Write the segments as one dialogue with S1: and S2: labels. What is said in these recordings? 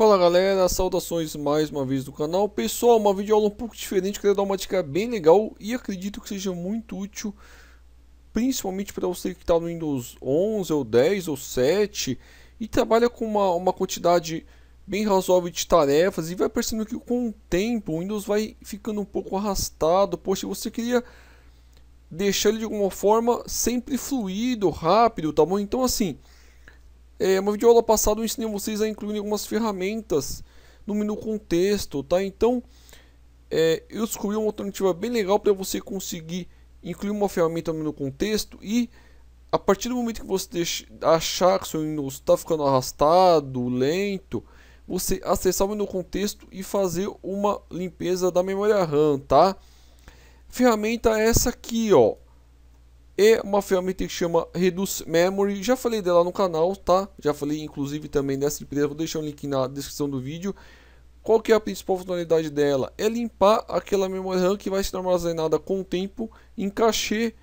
S1: Fala galera, saudações mais uma vez do canal. Pessoal, uma videoaula um pouco diferente, queria dar uma dica bem legal e acredito que seja muito útil, principalmente para você que está no Windows 11 ou 10 ou 7 e trabalha com uma, uma quantidade bem razoável de tarefas e vai percebendo que com o tempo o Windows vai ficando um pouco arrastado. Poxa, você queria deixar ele de alguma forma sempre fluido, rápido, tá bom? Então assim... É, uma videoaula passada eu ensinei vocês a incluir algumas ferramentas no menu contexto, tá? Então, é, eu descobri uma alternativa bem legal para você conseguir incluir uma ferramenta no menu contexto e a partir do momento que você achar que seu Windows está ficando arrastado, lento, você acessar o menu contexto e fazer uma limpeza da memória RAM, tá? Ferramenta essa aqui, ó. E uma ferramenta que chama Reduce Memory, já falei dela no canal, tá? Já falei inclusive também dessa empresa, vou deixar o um link na descrição do vídeo. Qual que é a principal funcionalidade dela? É limpar aquela memória RAM que vai ser armazenada com o tempo em cachê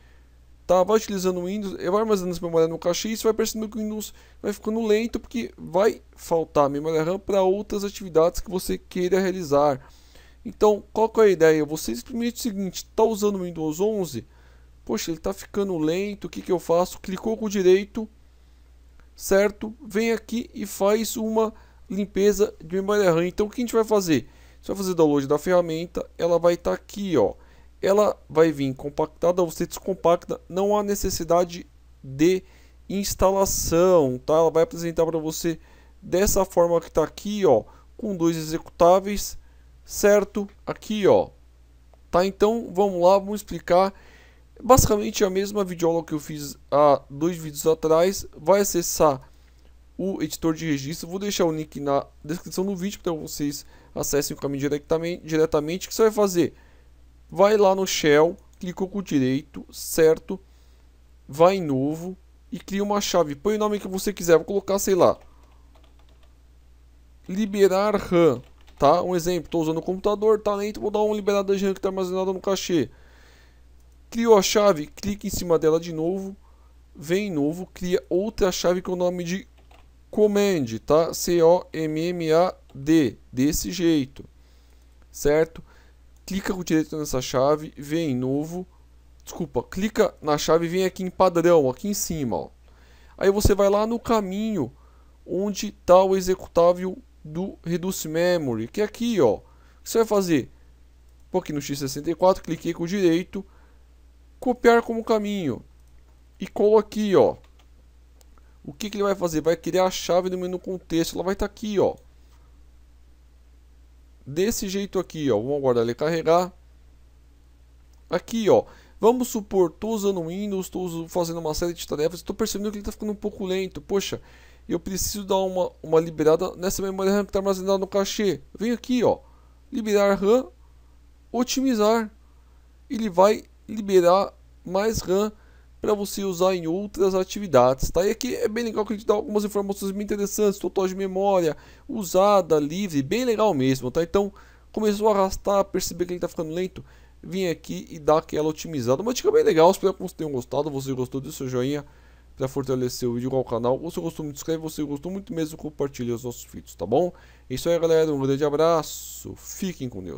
S1: tá? Vai utilizando o Windows, é, vai armazenando essa memória no cachê e você vai percebendo que o Windows vai ficando lento porque vai faltar memória RAM para outras atividades que você queira realizar. Então, qual que é a ideia? Você simplesmente o seguinte, está usando o Windows 11, Poxa, ele está ficando lento, o que, que eu faço? Clicou com o direito, certo? Vem aqui e faz uma limpeza de memória RAM. Então, o que a gente vai fazer? Você vai fazer download da ferramenta, ela vai estar tá aqui, ó. Ela vai vir compactada, você descompacta, não há necessidade de instalação, tá? Ela vai apresentar para você dessa forma que está aqui, ó, com dois executáveis, certo? Aqui, ó. Tá? Então, vamos lá, vamos explicar Basicamente a mesma videoaula que eu fiz há dois vídeos atrás. Vai acessar o editor de registro. Vou deixar o link na descrição do vídeo para vocês acessem o caminho diretamente. diretamente. O que você vai fazer? Vai lá no Shell, clicou com o direito, certo? Vai em novo e cria uma chave. Põe o nome que você quiser. Vou colocar, sei lá, liberar RAM, tá? Um exemplo, estou usando o computador, talento, tá vou dar um liberado de RAM que está armazenado no cachê. Criou a chave, clique em cima dela de novo. Vem novo, cria outra chave com o nome de command, tá? C-O-M-M-A-D, desse jeito, certo? Clica com o direito nessa chave, vem novo, desculpa, clica na chave e vem aqui em padrão, aqui em cima, ó. Aí você vai lá no caminho onde está o executável do Reduce Memory, que é aqui, ó. O que você vai fazer? Vou aqui no x64, cliquei com o direito, copiar como caminho e colo aqui, ó. O que, que ele vai fazer? Vai criar a chave do menu contexto. Ela vai estar tá aqui, ó. Desse jeito aqui, ó. Vamos aguardar ele carregar. Aqui, ó. Vamos supor, estou usando Windows, estou fazendo uma série de tarefas, estou percebendo que ele está ficando um pouco lento. Poxa, eu preciso dar uma, uma liberada nessa memória RAM que está armazenada no cachê. vem aqui, ó. Liberar RAM, otimizar. Ele vai liberar mais RAM para você usar em outras atividades, tá? E aqui é bem legal que a gente dá algumas informações bem interessantes, total de memória, usada, livre, bem legal mesmo, tá? Então, começou a arrastar, perceber que ele tá ficando lento, vim aqui e dá aquela otimizada. Uma dica bem legal, espero que vocês tenham gostado, você gostou, deixa seu joinha para fortalecer o vídeo ao canal. Você gostou, muito, inscreve, você gostou muito mesmo, compartilha os nossos vídeos, tá bom? É isso aí, galera, um grande abraço, fiquem com Deus.